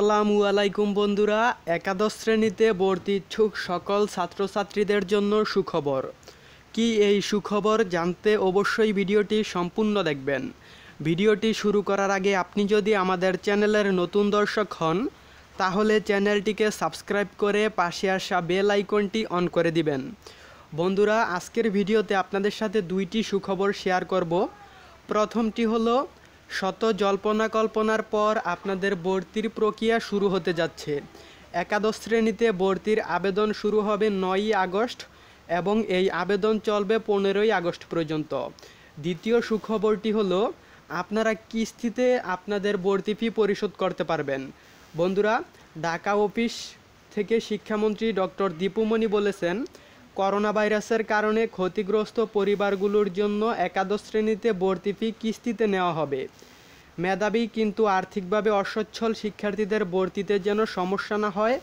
আসসালামু আলাইকুম বন্ধুরা একাদশ শ্রেণীতে ভর্তি ইচ্ছুক সকল ছাত্রছাত্রীদের জন্য সুখবর কি এই সুখবর জানতে অবশ্যই ভিডিওটি সম্পূর্ণ দেখবেন ভিডিওটি শুরু করার আগে আপনি যদি আমাদের চ্যানেলের নতুন দর্শক হন তাহলে চ্যানেলটিকে সাবস্ক্রাইব করে পাশে আসা বেল আইকনটি অন করে দিবেন বন্ধুরা আজকের ভিডিওতে আপনাদের সাথে দুইটি সুখবর শেয়ার করব প্রথমটি হলো শত জল্পনা কল্পনার পর আপনাদের ভর্তির প্রক্রিয়া শুরু হতে যাচ্ছে একাদশ শ্রেণীতে ভর্তির আবেদন শুরু হবে নয়ই আগস্ট এবং এই আবেদন চলবে পনেরোই আগস্ট পর্যন্ত দ্বিতীয় সুখবরটি হলো আপনারা কিস্তিতে আপনাদের ভর্তি ফি পরিশোধ করতে পারবেন বন্ধুরা ঢাকা অফিস থেকে শিক্ষামন্ত্রী ডক্টর দীপুমণি বলেছেন করোনা ভাইরাসের কারণে ক্ষতিগ্রস্ত পরিবারগুলোর জন্য একাদশ শ্রেণীতে ভর্তি ফি কিস্তিতে নেওয়া হবে মেধাবী কিন্তু আর্থিকভাবে অসচ্ছল শিক্ষার্থীদের ভর্তিতে যেন সমস্যা না হয়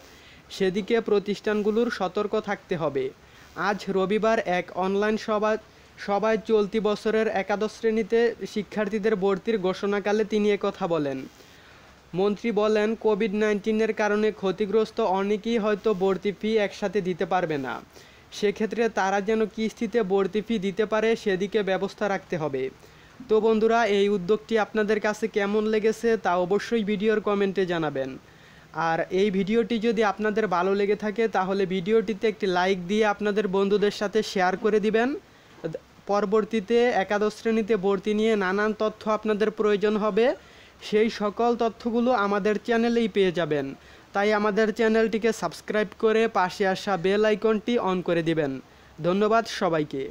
সেদিকে প্রতিষ্ঠানগুলোর সতর্ক থাকতে হবে আজ রবিবার এক অনলাইন সভা সভায় চলতি বছরের একাদশ শ্রেণীতে শিক্ষার্থীদের ভর্তির ঘোষণাকালে তিনি কথা বলেন মন্ত্রী বলেন কোভিড নাইন্টিনের কারণে ক্ষতিগ্রস্ত অনেকেই হয়তো ভর্তি ফি একসাথে দিতে পারবে না সেক্ষেত্রে তারা যেন কিস্তিতে বর্তি ফি দিতে পারে সেদিকে ব্যবস্থা রাখতে হবে তো বন্ধুরা এই উদ্যোগটি আপনাদের কাছে কেমন লেগেছে তা অবশ্যই ভিডিওর কমেন্টে জানাবেন আর এই ভিডিওটি যদি আপনাদের ভালো লেগে থাকে তাহলে ভিডিওটিতে একটি লাইক দিয়ে আপনাদের বন্ধুদের সাথে শেয়ার করে দিবেন পরবর্তীতে একাদশ শ্রেণীতে ভর্তি নিয়ে নানান তথ্য আপনাদের প্রয়োজন হবে সেই সকল তথ্যগুলো আমাদের চ্যানেলেই পেয়ে যাবেন তাই আমাদের চ্যানেলটিকে সাবস্ক্রাইব করে পাশে আসা বেল আইকনটি অন করে দিবেন ধন্যবাদ সবাইকে